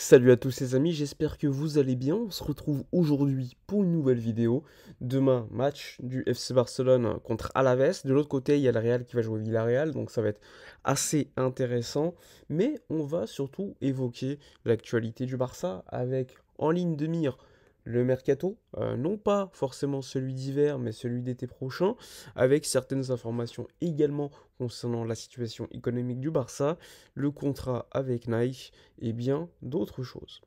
Salut à tous les amis, j'espère que vous allez bien. On se retrouve aujourd'hui pour une nouvelle vidéo. Demain, match du FC Barcelone contre Alaves. De l'autre côté, il y a le Real qui va jouer Villarreal, donc ça va être assez intéressant. Mais on va surtout évoquer l'actualité du Barça avec en ligne de mire le mercato, euh, non pas forcément celui d'hiver, mais celui d'été prochain, avec certaines informations également concernant la situation économique du Barça, le contrat avec Nike et bien d'autres choses.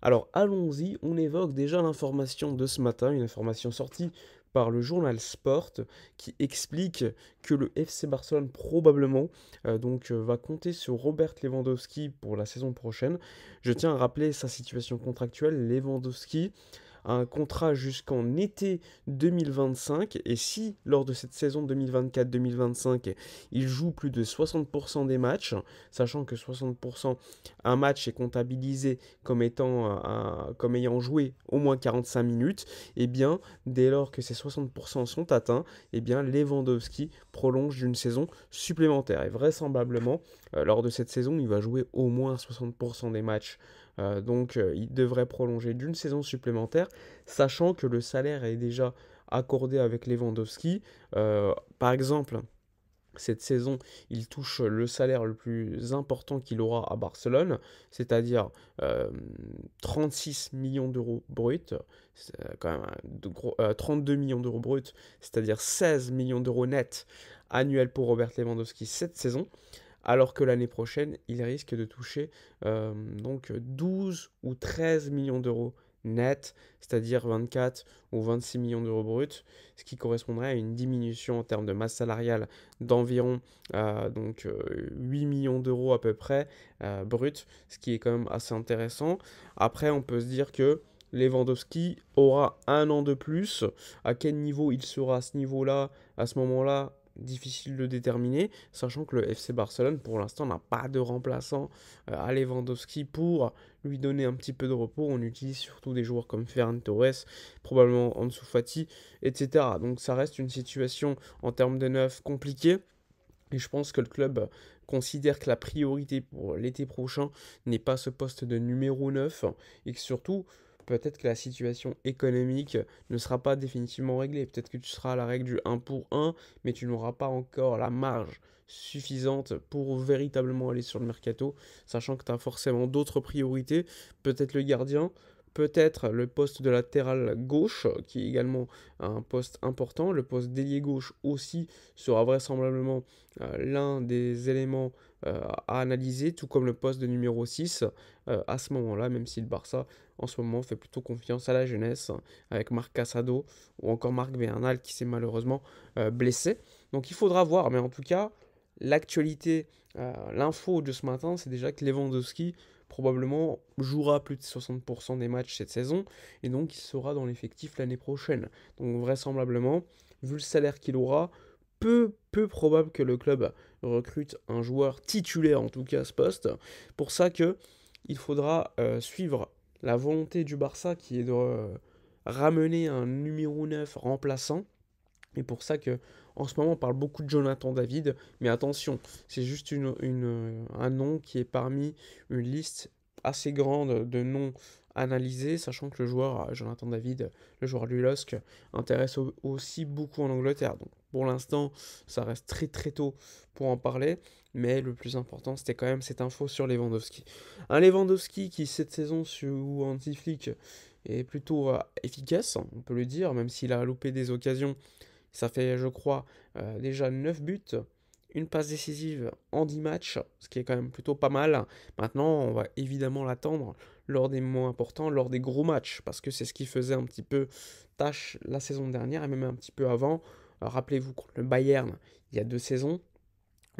Alors allons-y, on évoque déjà l'information de ce matin, une information sortie par le journal Sport qui explique que le FC Barcelone probablement euh, donc, euh, va compter sur Robert Lewandowski pour la saison prochaine. Je tiens à rappeler sa situation contractuelle. Lewandowski un contrat jusqu'en été 2025. Et si, lors de cette saison 2024-2025, il joue plus de 60% des matchs, sachant que 60%, un match est comptabilisé comme, étant, euh, comme ayant joué au moins 45 minutes, et eh bien, dès lors que ces 60% sont atteints, et eh bien, Lewandowski prolonge d'une saison supplémentaire. Et vraisemblablement, euh, lors de cette saison, il va jouer au moins 60% des matchs euh, donc euh, il devrait prolonger d'une saison supplémentaire, sachant que le salaire est déjà accordé avec Lewandowski. Euh, par exemple, cette saison, il touche le salaire le plus important qu'il aura à Barcelone, c'est-à-dire 36 millions d'euros bruts, quand même 32 millions d'euros bruts, c'est-à-dire 16 millions d'euros nets annuels pour Robert Lewandowski cette saison alors que l'année prochaine, il risque de toucher euh, donc 12 ou 13 millions d'euros net, c'est-à-dire 24 ou 26 millions d'euros bruts, ce qui correspondrait à une diminution en termes de masse salariale d'environ 8 euh, euh, millions d'euros à peu près brut, ce qui est quand même assez intéressant. Après, on peut se dire que Lewandowski aura un an de plus. À quel niveau il sera à ce niveau-là, à ce moment-là, difficile de déterminer, sachant que le FC Barcelone pour l'instant n'a pas de remplaçant euh, à Lewandowski pour lui donner un petit peu de repos. On utilise surtout des joueurs comme Ferran Torres, probablement Ansu Fati, etc. Donc ça reste une situation en termes de neuf compliquée. Et je pense que le club considère que la priorité pour l'été prochain n'est pas ce poste de numéro 9 et que surtout peut-être que la situation économique ne sera pas définitivement réglée. Peut-être que tu seras à la règle du 1 pour 1, mais tu n'auras pas encore la marge suffisante pour véritablement aller sur le mercato, sachant que tu as forcément d'autres priorités, peut-être le gardien, peut-être le poste de latéral gauche, qui est également un poste important. Le poste d'ailier gauche aussi sera vraisemblablement euh, l'un des éléments euh, à analyser, tout comme le poste de numéro 6 euh, à ce moment-là, même si le Barça en ce moment fait plutôt confiance à la jeunesse, avec Marc Cassado ou encore Marc Bernal qui s'est malheureusement blessé. Donc il faudra voir, mais en tout cas, l'actualité, l'info de ce matin, c'est déjà que Lewandowski probablement jouera plus de 60% des matchs cette saison, et donc il sera dans l'effectif l'année prochaine. Donc vraisemblablement, vu le salaire qu'il aura, peu, peu probable que le club recrute un joueur titulaire, en tout cas à ce poste. Pour ça que il faudra euh, suivre la volonté du Barça qui est de euh, ramener un numéro 9 remplaçant et pour ça que en ce moment on parle beaucoup de Jonathan David, mais attention, c'est juste une, euh, un nom qui est parmi une liste assez grande de noms analysés, sachant que le joueur euh, Jonathan David, le joueur Lulosk, intéresse aussi beaucoup en Angleterre. Donc pour l'instant, ça reste très très tôt pour en parler, mais le plus important c'était quand même cette info sur Lewandowski. Un Lewandowski qui cette saison sur Antiflick est plutôt euh, efficace, on peut le dire, même s'il a loupé des occasions ça fait, je crois, euh, déjà 9 buts, une passe décisive en 10 matchs, ce qui est quand même plutôt pas mal. Maintenant, on va évidemment l'attendre lors des moments importants, lors des gros matchs, parce que c'est ce qui faisait un petit peu tâche la saison dernière et même un petit peu avant. Rappelez-vous le Bayern, il y a deux saisons,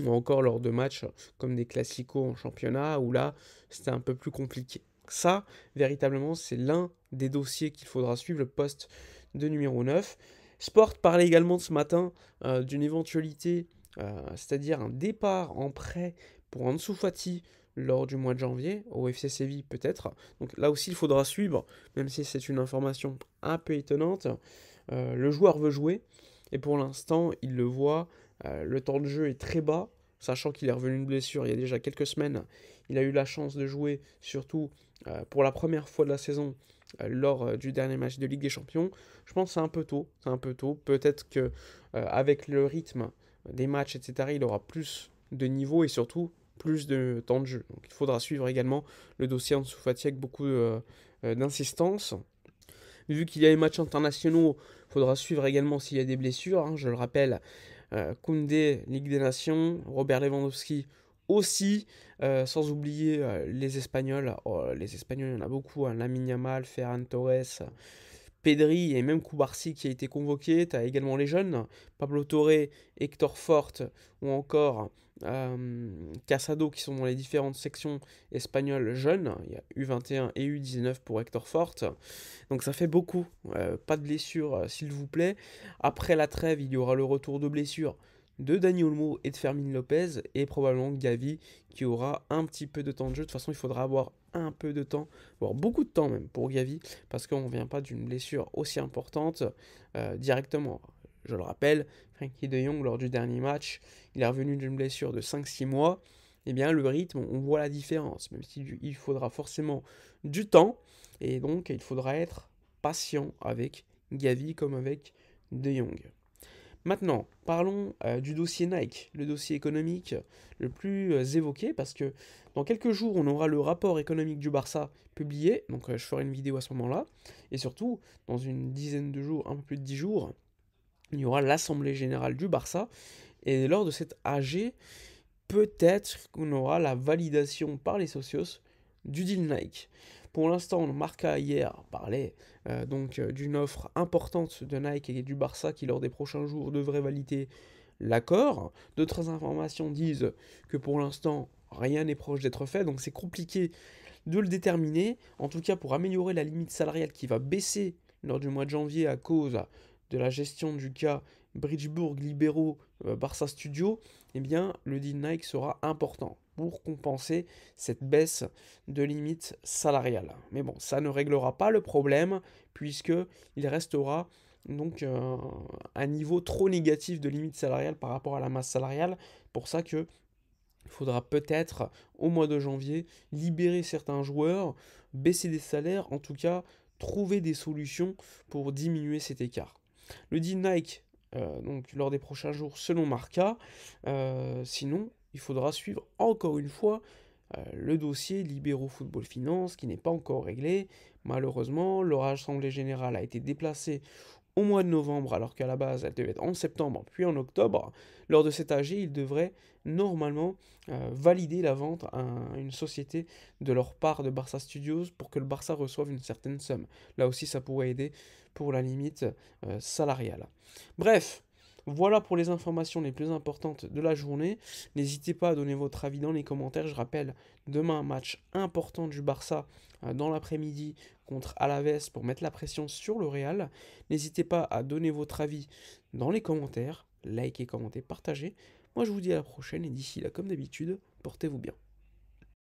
ou encore lors de matchs comme des classicos en championnat, où là, c'était un peu plus compliqué. Ça, véritablement, c'est l'un des dossiers qu'il faudra suivre, le poste de numéro 9. Sport parlait également ce matin euh, d'une éventualité, euh, c'est-à-dire un départ en prêt pour Ansu Fati lors du mois de janvier, au FC Séville peut-être. Donc là aussi, il faudra suivre, même si c'est une information un peu étonnante. Euh, le joueur veut jouer, et pour l'instant, il le voit, le temps de jeu est très bas, sachant qu'il est revenu une blessure il y a déjà quelques semaines. Il a eu la chance de jouer, surtout euh, pour la première fois de la saison, euh, lors euh, du dernier match de Ligue des Champions. Je pense que c'est un peu tôt, un peu tôt. Peut-être que avec le rythme des matchs, etc., il aura plus de niveau et surtout plus de temps de jeu. Donc il faudra suivre également le dossier en dessous avec beaucoup d'insistance. Vu qu'il y a les matchs internationaux, il faudra suivre également s'il y a des blessures. Hein, je le rappelle, euh, Koundé, Ligue des Nations, Robert Lewandowski aussi, euh, sans oublier euh, les Espagnols. Oh, les Espagnols, il y en a beaucoup. Hein, Yamal, Ferran Torres, Pedri et même Koubarsi qui a été convoqué. Tu as également les jeunes, Pablo Torre, Hector Forte ou encore euh, Casado qui sont dans les différentes sections espagnoles jeunes. Il y a U21 et U19 pour Hector Forte. Donc ça fait beaucoup. Euh, pas de blessure, euh, s'il vous plaît. Après la trêve, il y aura le retour de blessure de Dani Olmo et de Fermin Lopez et probablement Gavi qui aura un petit peu de temps de jeu. De toute façon, il faudra avoir un peu de temps, voire beaucoup de temps même pour Gavi parce qu'on ne vient pas d'une blessure aussi importante directement. Je le rappelle, Frankie de Jong, lors du dernier match, il est revenu d'une blessure de 5-6 mois. Eh bien, le rythme, on voit la différence, même s'il faudra forcément du temps. Et donc, il faudra être patient avec Gavi comme avec De Jong. Maintenant, parlons euh, du dossier Nike, le dossier économique le plus euh, évoqué, parce que dans quelques jours, on aura le rapport économique du Barça publié, donc euh, je ferai une vidéo à ce moment-là, et surtout, dans une dizaine de jours, un peu plus de dix jours, il y aura l'Assemblée générale du Barça. Et lors de cette AG, peut-être qu'on aura la validation par les socios du deal Nike. Pour l'instant, Marca hier parlait euh, donc euh, d'une offre importante de Nike et du Barça qui lors des prochains jours devrait valider l'accord. D'autres informations disent que pour l'instant, rien n'est proche d'être fait, donc c'est compliqué de le déterminer. En tout cas, pour améliorer la limite salariale qui va baisser lors du mois de janvier à cause de la gestion du cas bridgeburg Libéraux, euh, Barça Studio, eh bien, le deal Nike sera important pour compenser cette baisse de limite salariale. Mais bon, ça ne réglera pas le problème puisque il restera donc euh, un niveau trop négatif de limite salariale par rapport à la masse salariale. Pour ça que il faudra peut-être au mois de janvier libérer certains joueurs, baisser des salaires, en tout cas trouver des solutions pour diminuer cet écart le dit Nike euh, donc lors des prochains jours selon Marca. Euh, sinon, il faudra suivre encore une fois euh, le dossier Libéro Football Finance qui n'est pas encore réglé. Malheureusement, l'orage assemblée générale a été déplacé au mois de novembre, alors qu'à la base elle devait être en septembre puis en octobre, lors de cet AG, ils devraient normalement euh, valider la vente à, une société de leur part de Barça Studios pour que le Barça reçoive une certaine somme. Là aussi, ça pourrait aider pour la limite euh, salariale. Bref, voilà pour les informations les plus importantes de la journée. N'hésitez pas à donner votre avis dans les commentaires. Je rappelle, demain, match important du Barça euh, dans l'après-midi contre Alaves pour mettre la pression sur le Real. N'hésitez pas à donner votre avis dans les commentaires. Likez, commentez, partagez. Moi, je vous dis à la prochaine et d'ici là, comme d'habitude, portez-vous bien.